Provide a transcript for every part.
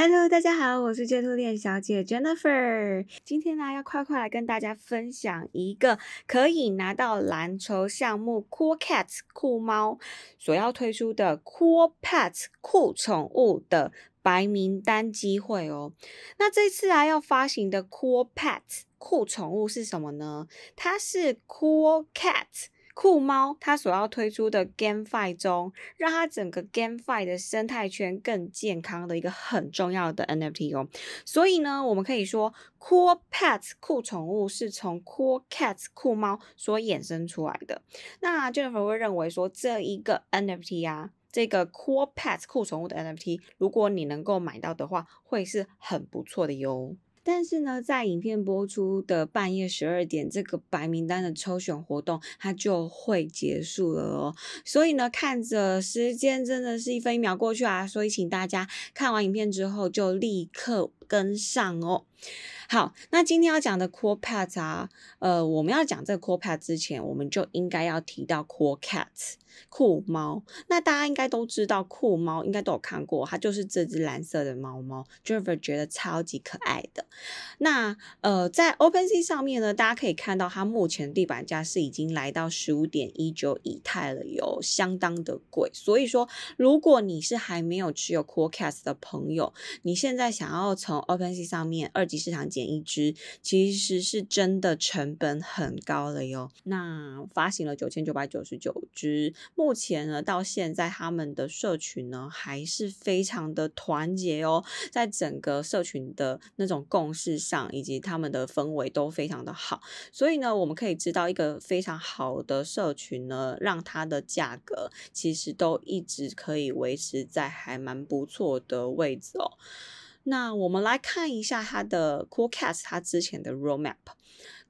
Hello，大家好，我是截图店小姐 Jennifer。今天呢，要快快来跟大家分享一个可以拿到蓝筹项目 Cool c a t 酷猫所要推出的 Cool p e t 酷宠物的白名单机会哦。那这次啊，要发行的 Cool p e t 酷宠物是什么呢？它是 Cool Cat。酷猫它所要推出的 GameFi 中，让它整个 GameFi 的生态圈更健康的一个很重要的 NFT 哦。所以呢，我们可以说 Cool Pets 酷宠物是从 Cool Cats 酷猫所衍生出来的。那 Jennifer 会认为说，这一个 NFT 啊。这个 Cool Pets 酷宠物的 NFT，如果你能够买到的话，会是很不错的哟。但是呢，在影片播出的半夜十二点，这个白名单的抽选活动它就会结束了哦。所以呢，看着时间，真的是一分一秒过去啊。所以，请大家看完影片之后，就立刻。跟上哦。好，那今天要讲的 Core p a s 啊，呃，我们要讲这个 Core p a d 之前，我们就应该要提到 Core Cats，酷猫。那大家应该都知道，酷猫应该都有看过，它就是这只蓝色的猫猫 j e k e r 觉得超级可爱的。那呃，在 Open Sea 上面呢，大家可以看到，它目前地板价是已经来到十五点一九以太了，有相当的贵。所以说，如果你是还没有持有 Core Cats 的朋友，你现在想要从 open sea 上面二级市场减一只，其实是真的成本很高了哟。那发行了九千九百九十九只，目前呢到现在他们的社群呢还是非常的团结哦，在整个社群的那种共识上以及他们的氛围都非常的好，所以呢我们可以知道一个非常好的社群呢，让它的价格其实都一直可以维持在还蛮不错的位置哦。那我们来看一下它的 CoreCast，它之前的 Roadmap。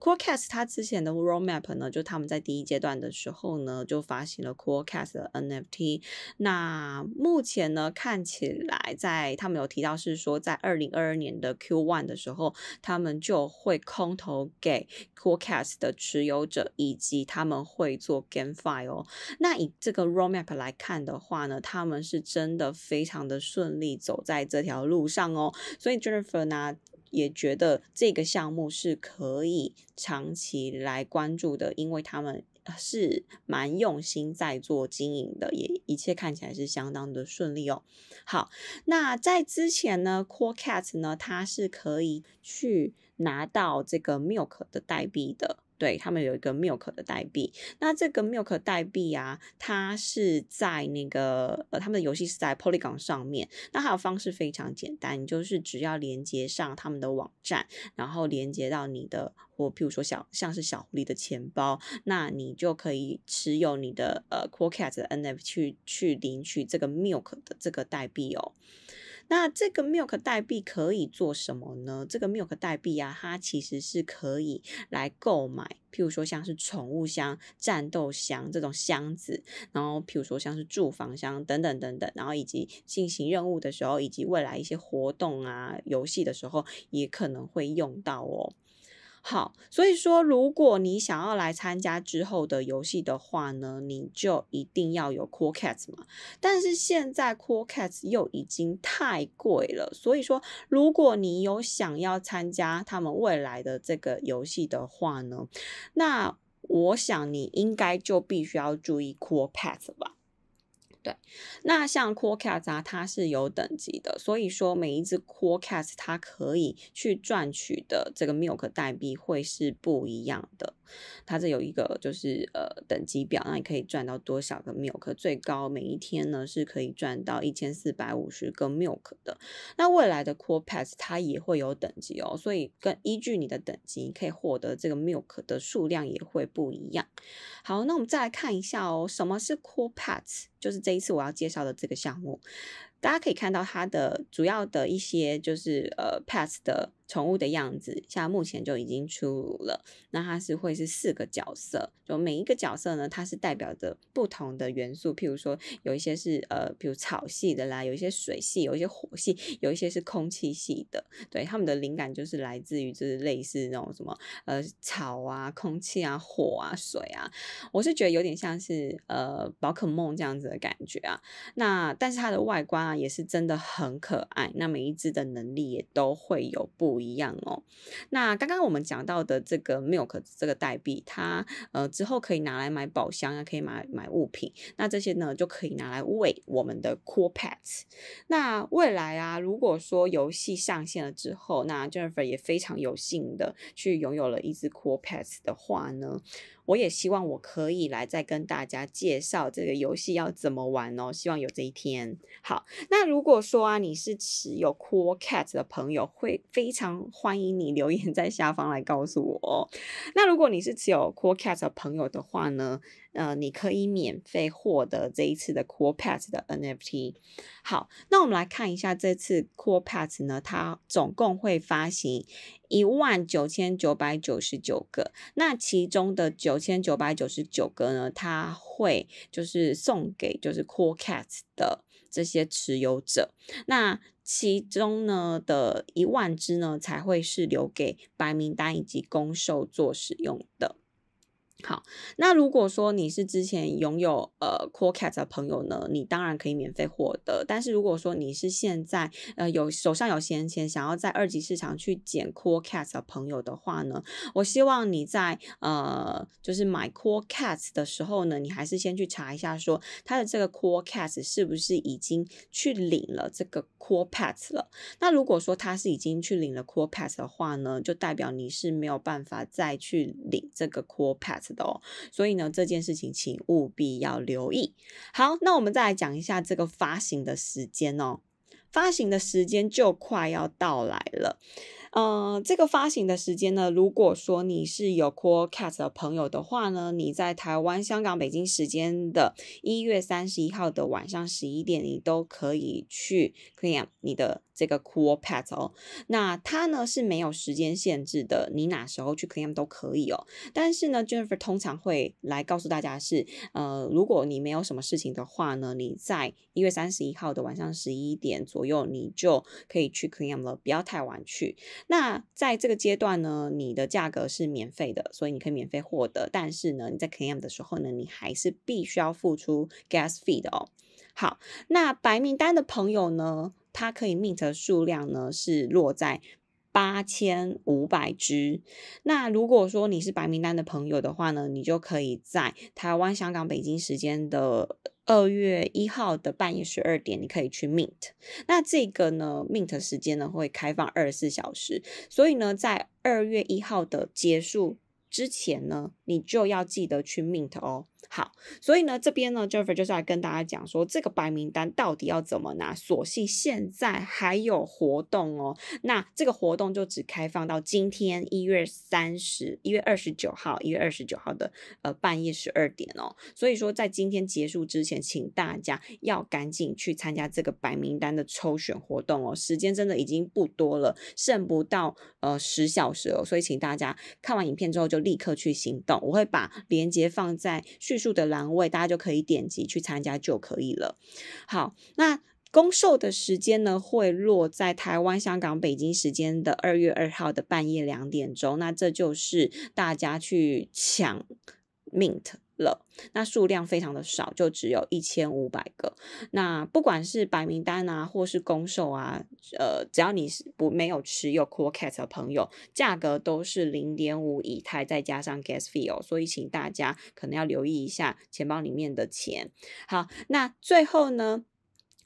CoreCast 它之前的 Roadmap 呢，就他们在第一阶段的时候呢，就发行了 CoreCast 的 NFT。那目前呢，看起来在他们有提到是说，在二零二二年的 Q1 的时候，他们就会空投给 CoreCast 的持有者，以及他们会做 GameFi 哦。那以这个 Roadmap 来看的话呢，他们是真的非常的顺利走在这条路上哦。所以 Jennifer 呢？也觉得这个项目是可以长期来关注的，因为他们是蛮用心在做经营的，也一切看起来是相当的顺利哦。好，那在之前呢，Core Cat 呢，它是可以去拿到这个 Milk 的代币的。对他们有一个 Milk 的代币，那这个 Milk 代币啊，它是在那个呃，他们的游戏是在 Polygon 上面。那它的方式非常简单，就是只要连接上他们的网站，然后连接到你的或譬如说小像是小狐狸的钱包，那你就可以持有你的呃 q u o r c a t 的 NFT，去去领取这个 Milk 的这个代币哦。那这个 milk 代币可以做什么呢？这个 milk 代币啊，它其实是可以来购买，譬如说像是宠物箱、战斗箱这种箱子，然后譬如说像是住房箱等等等等，然后以及进行任务的时候，以及未来一些活动啊、游戏的时候，也可能会用到哦。好，所以说，如果你想要来参加之后的游戏的话呢，你就一定要有 Core Cat 嘛。但是现在 Core Cat 又已经太贵了，所以说，如果你有想要参加他们未来的这个游戏的话呢，那我想你应该就必须要注意 Core Cat 吧。对，那像 Core Cat 啊，它是有等级的，所以说每一只 Core Cat 它可以去赚取的这个 Milk 代币会是不一样的。它这有一个就是呃等级表，那你可以赚到多少个 Milk？最高每一天呢是可以赚到一千四百五十个 Milk 的。那未来的 Core p a t s 它也会有等级哦，所以跟依据你的等级可以获得这个 Milk 的数量也会不一样。好，那我们再来看一下哦，什么是 Core p a t s 就是这一次我要介绍的这个项目，大家可以看到它的主要的一些就是呃，pass 的。宠物的样子，像目前就已经出了，那它是会是四个角色，就每一个角色呢，它是代表着不同的元素，譬如说有一些是呃，比如草系的啦，有一些水系，有一些火系，有一些是空气系的，对，他们的灵感就是来自于就是类似那种什么呃草啊、空气啊、火啊、水啊，我是觉得有点像是呃宝可梦这样子的感觉啊，那但是它的外观啊也是真的很可爱，那每一只的能力也都会有不。不一样哦。那刚刚我们讲到的这个 milk 这个代币，它呃之后可以拿来买宝箱啊，可以买买物品。那这些呢就可以拿来喂我们的 c o o l pets。那未来啊，如果说游戏上线了之后，那 Jennifer 也非常有幸的去拥有了一只 c o o l pets 的话呢，我也希望我可以来再跟大家介绍这个游戏要怎么玩哦。希望有这一天。好，那如果说啊，你是持有 c o o l cats 的朋友，会非常。欢迎你留言在下方来告诉我。那如果你是持有 c o o l c a t 的朋友的话呢？呃，你可以免费获得这一次的 Core Pets 的 NFT。好，那我们来看一下这次 Core Pets 呢，它总共会发行一万九千九百九十九个。那其中的九千九百九十九个呢，它会就是送给就是 Core Cats 的这些持有者。那其中呢的一万只呢，才会是留给白名单以及公售做使用的。好，那如果说你是之前拥有呃 core cat 的朋友呢，你当然可以免费获得。但是如果说你是现在呃有手上有闲钱，想要在二级市场去捡 core cat 的朋友的话呢，我希望你在呃就是买 core cat 的时候呢，你还是先去查一下，说它的这个 core cat 是不是已经去领了这个 core pet 了。那如果说他是已经去领了 core pet 的话呢，就代表你是没有办法再去领这个 core pet。的哦，所以呢，这件事情请务必要留意。好，那我们再来讲一下这个发行的时间哦。发行的时间就快要到来了。嗯，这个发行的时间呢，如果说你是有 Core Cat 的朋友的话呢，你在台湾、香港、北京时间的一月三十一号的晚上十一点，你都可以去，可以啊，你的。这个 cool pet 哦，那它呢是没有时间限制的，你哪时候去 claim 都可以哦。但是呢，Jennifer 通常会来告诉大家是，呃，如果你没有什么事情的话呢，你在一月三十一号的晚上十一点左右，你就可以去 claim 了，不要太晚去。那在这个阶段呢，你的价格是免费的，所以你可以免费获得。但是呢，你在 claim 的时候呢，你还是必须要付出 gas fee 的哦。好，那白名单的朋友呢？它可以 mint 的数量呢是落在八千五百只。那如果说你是白名单的朋友的话呢，你就可以在台湾、香港、北京时间的二月一号的半夜十二点，你可以去 mint。那这个呢 mint 时间呢会开放二十四小时，所以呢在二月一号的结束之前呢，你就要记得去 mint 哦。好，所以呢，这边呢，Jeffrey 就是来跟大家讲说，这个白名单到底要怎么拿？所幸现在还有活动哦，那这个活动就只开放到今天一月三十一月二十九号，一月二十九号的呃半夜十二点哦，所以说在今天结束之前，请大家要赶紧去参加这个白名单的抽选活动哦，时间真的已经不多了，剩不到呃十小时了，所以请大家看完影片之后就立刻去行动，我会把链接放在。叙述的栏位，大家就可以点击去参加就可以了。好，那公售的时间呢，会落在台湾、香港、北京时间的二月二号的半夜两点钟。那这就是大家去抢 Mint。了，那数量非常的少，就只有一千五百个。那不管是白名单啊，或是公售啊，呃，只要你不没有持有 Core Cat 的朋友，价格都是零点五以太再加上 Gas Fee，所以请大家可能要留意一下钱包里面的钱。好，那最后呢，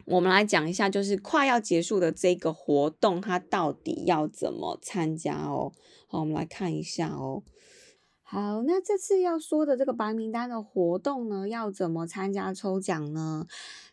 我们来讲一下，就是快要结束的这个活动，它到底要怎么参加哦？好，我们来看一下哦。好，那这次要说的这个白名单的活动呢，要怎么参加抽奖呢？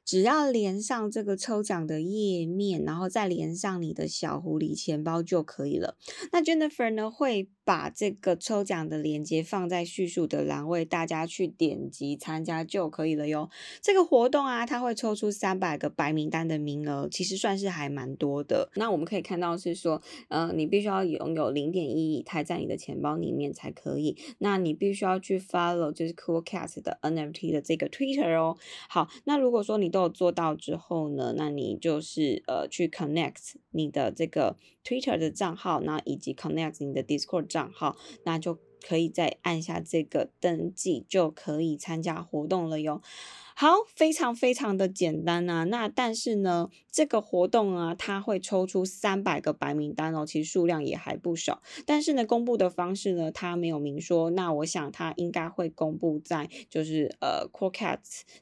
只要连上这个抽奖的页面，然后再连上你的小狐狸钱包就可以了。那 Jennifer 呢会？把这个抽奖的链接放在叙述的栏位，大家去点击参加就可以了哟。这个活动啊，它会抽出三百个白名单的名额，其实算是还蛮多的。那我们可以看到是说，嗯，你必须要拥有零点一以太在你的钱包里面才可以。那你必须要去 follow 就是 Cool c a t 的 NFT 的这个 Twitter 哦。好，那如果说你都有做到之后呢，那你就是呃去 connect。你的这个 Twitter 的账号，然后以及 connect 你的 Discord 账号，那就可以再按下这个登记，就可以参加活动了哟。好，非常非常的简单啊。那但是呢，这个活动啊，它会抽出三百个白名单哦，其实数量也还不少。但是呢，公布的方式呢，它没有明说。那我想它应该会公布在就是呃，Core Cat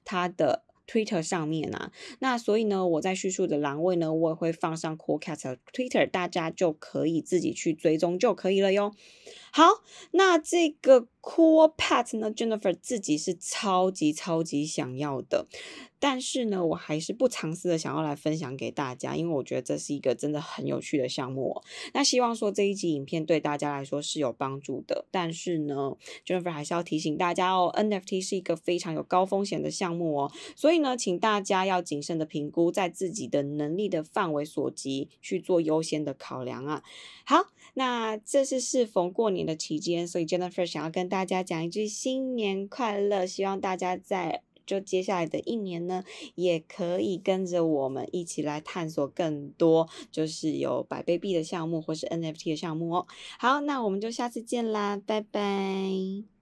它的。Twitter 上面啊，那所以呢，我在叙述的栏位呢，我也会放上 Coat 的 Twitter，大家就可以自己去追踪就可以了哟。好，那这个 Coat o l p 呢，Jennifer 自己是超级超级想要的，但是呢，我还是不尝试的，想要来分享给大家，因为我觉得这是一个真的很有趣的项目。那希望说这一集影片对大家来说是有帮助的，但是呢，Jennifer 还是要提醒大家哦，NFT 是一个非常有高风险的项目哦，所以。呢，请大家要谨慎的评估，在自己的能力的范围所及去做优先的考量啊。好，那这是适逢过年的期间，所以 Jennifer 想要跟大家讲一句新年快乐，希望大家在就接下来的一年呢，也可以跟着我们一起来探索更多，就是有百倍币的项目或是 NFT 的项目哦。好，那我们就下次见啦，拜拜。